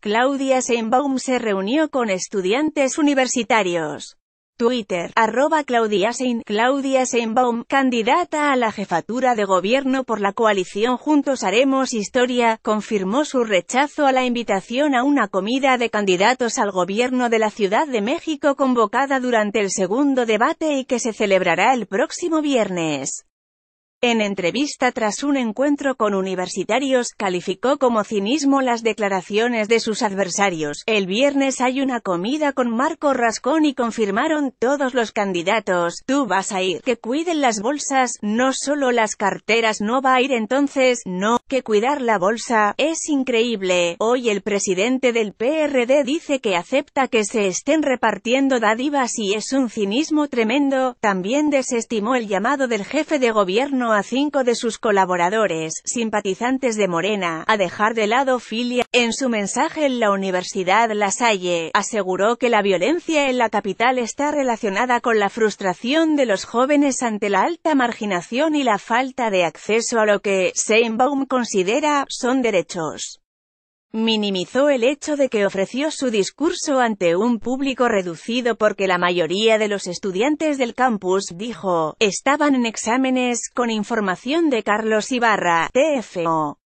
Claudia Seinbaum se reunió con estudiantes universitarios. Twitter, arroba Claudia Sein, Claudia Seinbaum, candidata a la jefatura de gobierno por la coalición Juntos Haremos Historia, confirmó su rechazo a la invitación a una comida de candidatos al gobierno de la Ciudad de México convocada durante el segundo debate y que se celebrará el próximo viernes. En entrevista tras un encuentro con universitarios, calificó como cinismo las declaraciones de sus adversarios. El viernes hay una comida con Marco Rascón y confirmaron todos los candidatos. Tú vas a ir. Que cuiden las bolsas, no solo las carteras no va a ir entonces, no, que cuidar la bolsa. Es increíble. Hoy el presidente del PRD dice que acepta que se estén repartiendo dádivas y es un cinismo tremendo. También desestimó el llamado del jefe de gobierno a cinco de sus colaboradores, simpatizantes de Morena, a dejar de lado filia. En su mensaje en la Universidad La Salle, aseguró que la violencia en la capital está relacionada con la frustración de los jóvenes ante la alta marginación y la falta de acceso a lo que Seinbaum considera son derechos. Minimizó el hecho de que ofreció su discurso ante un público reducido porque la mayoría de los estudiantes del campus, dijo, estaban en exámenes, con información de Carlos Ibarra, TFO.